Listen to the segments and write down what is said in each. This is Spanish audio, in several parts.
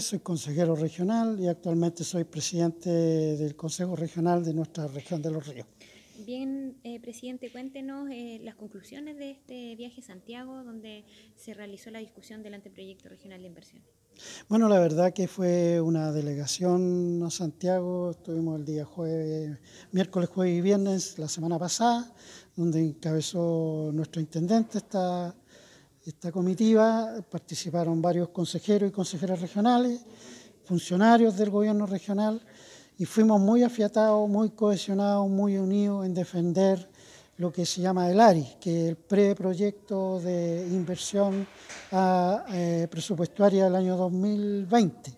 Soy consejero regional y actualmente soy presidente del Consejo Regional de nuestra región de Los Ríos. Bien, eh, presidente, cuéntenos eh, las conclusiones de este viaje a Santiago, donde se realizó la discusión del anteproyecto regional de inversión. Bueno, la verdad que fue una delegación a Santiago, estuvimos el día jueves, miércoles, jueves y viernes la semana pasada, donde encabezó nuestro intendente esta esta comitiva participaron varios consejeros y consejeras regionales, funcionarios del gobierno regional, y fuimos muy afiatados, muy cohesionados, muy unidos en defender lo que se llama el ARI, que es el preproyecto de inversión eh, presupuestaria del año 2020.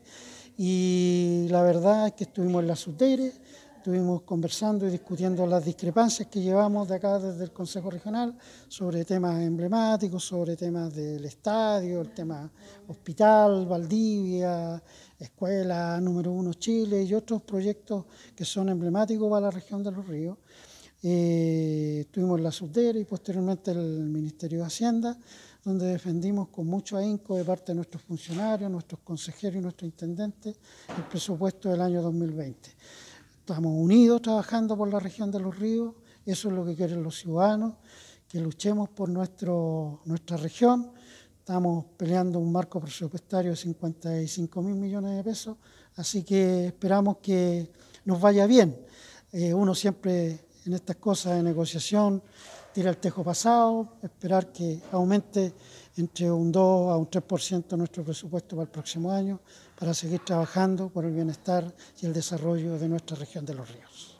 Y la verdad es que estuvimos en la SUTERE, Estuvimos conversando y discutiendo las discrepancias que llevamos de acá desde el Consejo Regional sobre temas emblemáticos, sobre temas del estadio, el tema hospital, Valdivia, Escuela Número Uno Chile y otros proyectos que son emblemáticos para la región de los ríos. Eh, tuvimos la subdera y posteriormente el Ministerio de Hacienda, donde defendimos con mucho ahínco de parte de nuestros funcionarios, nuestros consejeros y nuestros intendentes el presupuesto del año 2020. Estamos unidos trabajando por la región de los ríos, eso es lo que quieren los ciudadanos, que luchemos por nuestro, nuestra región. Estamos peleando un marco presupuestario de 55 mil millones de pesos, así que esperamos que nos vaya bien. Eh, uno siempre en estas cosas de negociación, tirar el tejo pasado, esperar que aumente entre un 2 a un 3% nuestro presupuesto para el próximo año, para seguir trabajando por el bienestar y el desarrollo de nuestra región de los ríos.